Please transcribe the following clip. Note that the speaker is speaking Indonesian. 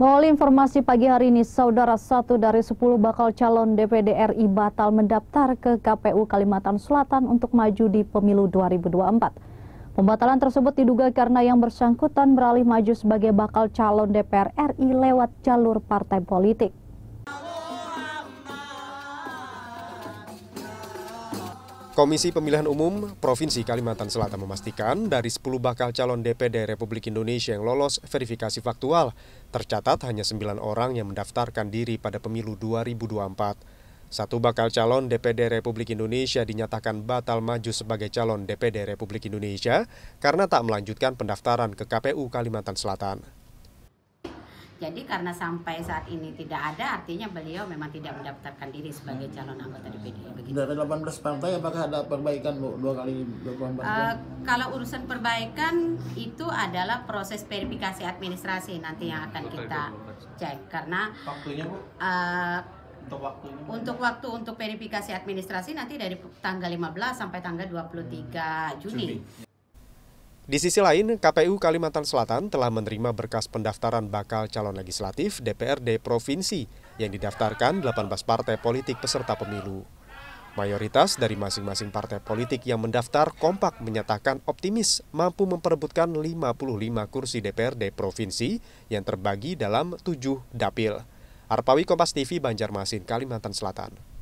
Melalui informasi pagi hari ini, saudara satu dari sepuluh bakal calon DPD RI batal mendaftar ke KPU Kalimantan Selatan untuk maju di pemilu 2024. Pembatalan tersebut diduga karena yang bersangkutan beralih maju sebagai bakal calon DPR RI lewat jalur partai politik. Komisi Pemilihan Umum Provinsi Kalimantan Selatan memastikan dari 10 bakal calon DPD Republik Indonesia yang lolos verifikasi faktual, tercatat hanya 9 orang yang mendaftarkan diri pada pemilu 2024. Satu bakal calon DPD Republik Indonesia dinyatakan batal maju sebagai calon DPD Republik Indonesia karena tak melanjutkan pendaftaran ke KPU Kalimantan Selatan. Jadi karena sampai saat ini tidak ada, artinya beliau memang tidak mendaftarkan diri sebagai hmm. calon anggota DPD. Hmm. Begitu. Dari 18 partai, apakah ada perbaikan bu dua kali dua uh, Kalau urusan perbaikan itu adalah proses verifikasi administrasi nanti yang akan hmm. kita cek karena waktunya bu. Uh, untuk waktu untuk waktu untuk verifikasi administrasi nanti dari tanggal 15 sampai tanggal 23 Juni. Juni. Di sisi lain, KPU Kalimantan Selatan telah menerima berkas pendaftaran bakal calon legislatif DPRD Provinsi yang didaftarkan 18 partai politik peserta pemilu. Mayoritas dari masing-masing partai politik yang mendaftar kompak menyatakan optimis mampu memperebutkan 55 kursi DPRD Provinsi yang terbagi dalam 7 dapil. Arpawi Kompas TV Banjarmasin, Kalimantan Selatan.